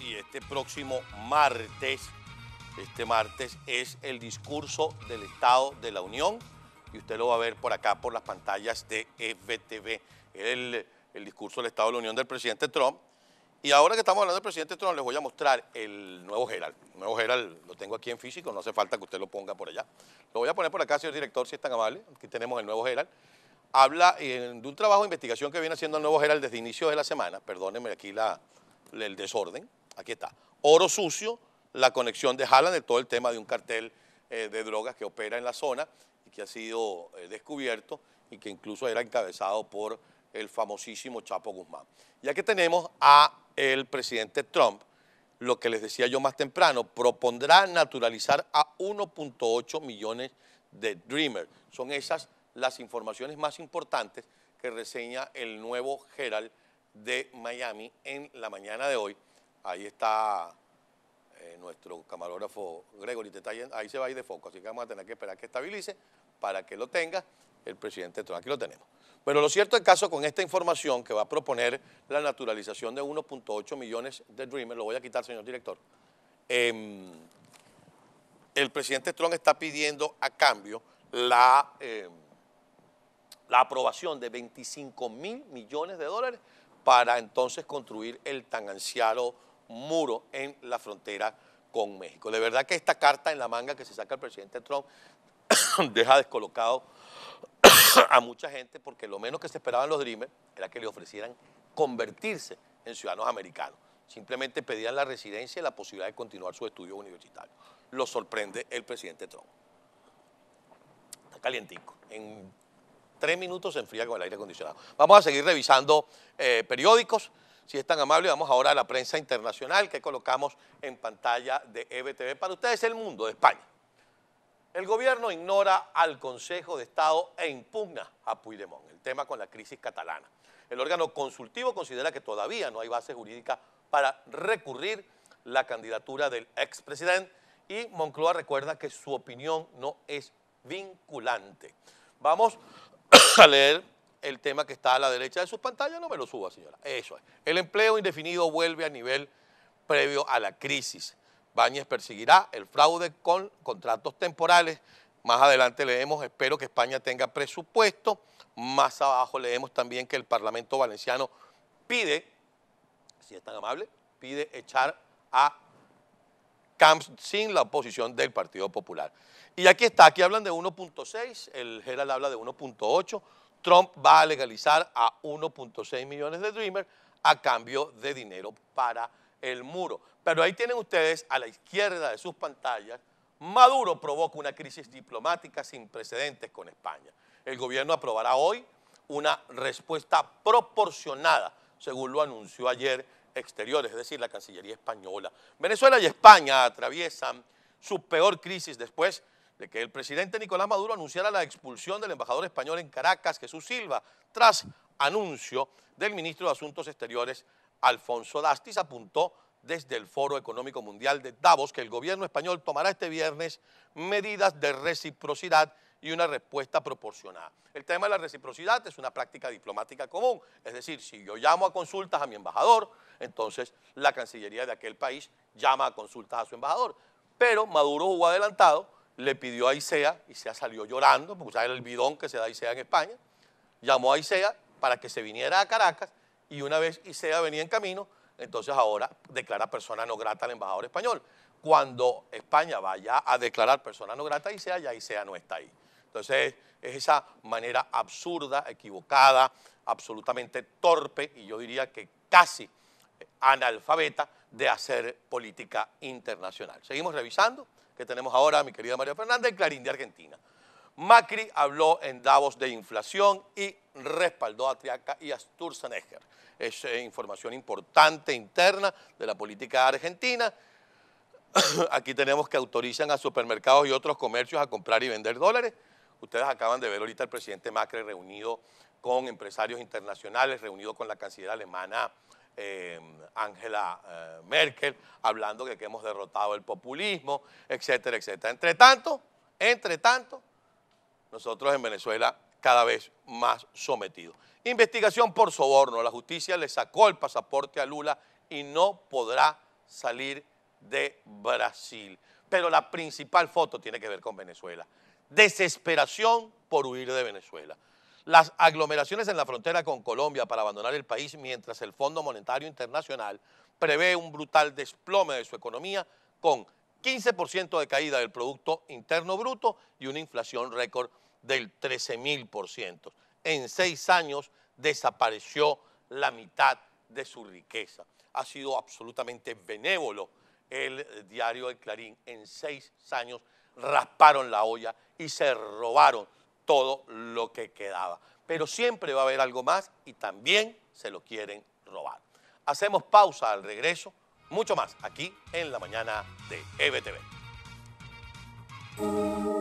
y este próximo martes, este martes es el discurso del Estado de la Unión y usted lo va a ver por acá por las pantallas de FTV, el, el discurso del Estado de la Unión del presidente Trump. Y ahora que estamos hablando del presidente Trump, les voy a mostrar el nuevo Gerald. El nuevo Gerald lo tengo aquí en físico, no hace falta que usted lo ponga por allá. Lo voy a poner por acá, señor director, si es tan amable. Aquí tenemos el nuevo Gerald. Habla eh, de un trabajo de investigación que viene haciendo el nuevo Gerald desde inicio de la semana. Perdónenme aquí la, el desorden, aquí está, oro sucio, la conexión de Haaland, de todo el tema de un cartel eh, de drogas que opera en la zona y que ha sido eh, descubierto y que incluso era encabezado por el famosísimo Chapo Guzmán. Ya que tenemos a el presidente Trump, lo que les decía yo más temprano, propondrá naturalizar a 1.8 millones de Dreamers. Son esas las informaciones más importantes que reseña el nuevo Gerald de Miami en la mañana de hoy. Ahí está eh, nuestro camarógrafo Gregory. ahí se va a ir de foco, así que vamos a tener que esperar que estabilice para que lo tenga el presidente Trump. Aquí lo tenemos. pero lo cierto es caso con esta información que va a proponer la naturalización de 1.8 millones de Dreamers, lo voy a quitar, señor director. Em, el presidente Trump está pidiendo a cambio la, em, la aprobación de 25 mil millones de dólares para entonces construir el tan ansiado muro en la frontera con México. De verdad que esta carta en la manga que se saca el presidente Trump deja descolocado a mucha gente porque lo menos que se esperaban los Dreamers era que le ofrecieran convertirse en ciudadanos americanos. Simplemente pedían la residencia y la posibilidad de continuar su estudio universitario. Lo sorprende el presidente Trump. Está calientico tres minutos se enfría con el aire acondicionado. Vamos a seguir revisando eh, periódicos. Si es tan amable, vamos ahora a la prensa internacional que colocamos en pantalla de EBTV. Para ustedes, el mundo de España. El gobierno ignora al Consejo de Estado e impugna a Puigdemont, el tema con la crisis catalana. El órgano consultivo considera que todavía no hay base jurídica para recurrir la candidatura del expresidente y Moncloa recuerda que su opinión no es vinculante. Vamos a leer el tema que está a la derecha de sus pantallas, no me lo suba, señora. Eso es. El empleo indefinido vuelve a nivel previo a la crisis. Báñez perseguirá el fraude con contratos temporales. Más adelante leemos, espero que España tenga presupuesto. Más abajo leemos también que el Parlamento valenciano pide, si es tan amable, pide echar a sin la oposición del Partido Popular. Y aquí está, aquí hablan de 1.6, el Gerald habla de 1.8, Trump va a legalizar a 1.6 millones de Dreamers a cambio de dinero para el muro. Pero ahí tienen ustedes a la izquierda de sus pantallas, Maduro provoca una crisis diplomática sin precedentes con España. El gobierno aprobará hoy una respuesta proporcionada, según lo anunció ayer Exteriores, es decir, la Cancillería Española. Venezuela y España atraviesan su peor crisis después de que el presidente Nicolás Maduro anunciara la expulsión del embajador español en Caracas, Jesús Silva, tras anuncio del ministro de Asuntos Exteriores, Alfonso Dastis, apuntó desde el Foro Económico Mundial de Davos que el gobierno español tomará este viernes medidas de reciprocidad y una respuesta proporcionada. El tema de la reciprocidad es una práctica diplomática común, es decir, si yo llamo a consultas a mi embajador, entonces la Cancillería de aquel país llama a consultas a su embajador. Pero Maduro jugó adelantado, le pidió a Isea, Isea salió llorando, porque sabe el bidón que se da a Isea en España, llamó a Isea para que se viniera a Caracas y una vez Isea venía en camino, entonces ahora declara persona no grata al embajador español. Cuando España vaya a declarar persona no grata a Isea, ya Isea no está ahí. Entonces es esa manera absurda, equivocada, absolutamente torpe y yo diría que casi analfabeta de hacer política internacional. Seguimos revisando, que tenemos ahora mi querida María Fernández, Clarín de Argentina. Macri habló en Davos de inflación y respaldó a Triaca y a Sturzenegger. Es eh, información importante interna de la política argentina. Aquí tenemos que autorizan a supermercados y otros comercios a comprar y vender dólares. Ustedes acaban de ver ahorita el presidente Macri reunido con empresarios internacionales, reunido con la canciller alemana Em, Angela eh, Merkel, hablando de que hemos derrotado el populismo, etcétera, etcétera. Entre tanto, entre tanto, nosotros en Venezuela cada vez más sometidos. Investigación por soborno. La justicia le sacó el pasaporte a Lula y no podrá salir de Brasil. Pero la principal foto tiene que ver con Venezuela. Desesperación por huir de Venezuela las aglomeraciones en la frontera con Colombia para abandonar el país mientras el Fondo Monetario Internacional prevé un brutal desplome de su economía con 15% de caída del Producto Interno Bruto y una inflación récord del 13.000%. En seis años desapareció la mitad de su riqueza. Ha sido absolutamente benévolo el diario El Clarín. En seis años rasparon la olla y se robaron todo lo que quedaba. Pero siempre va a haber algo más y también se lo quieren robar. Hacemos pausa al regreso, mucho más aquí en la mañana de EBTV.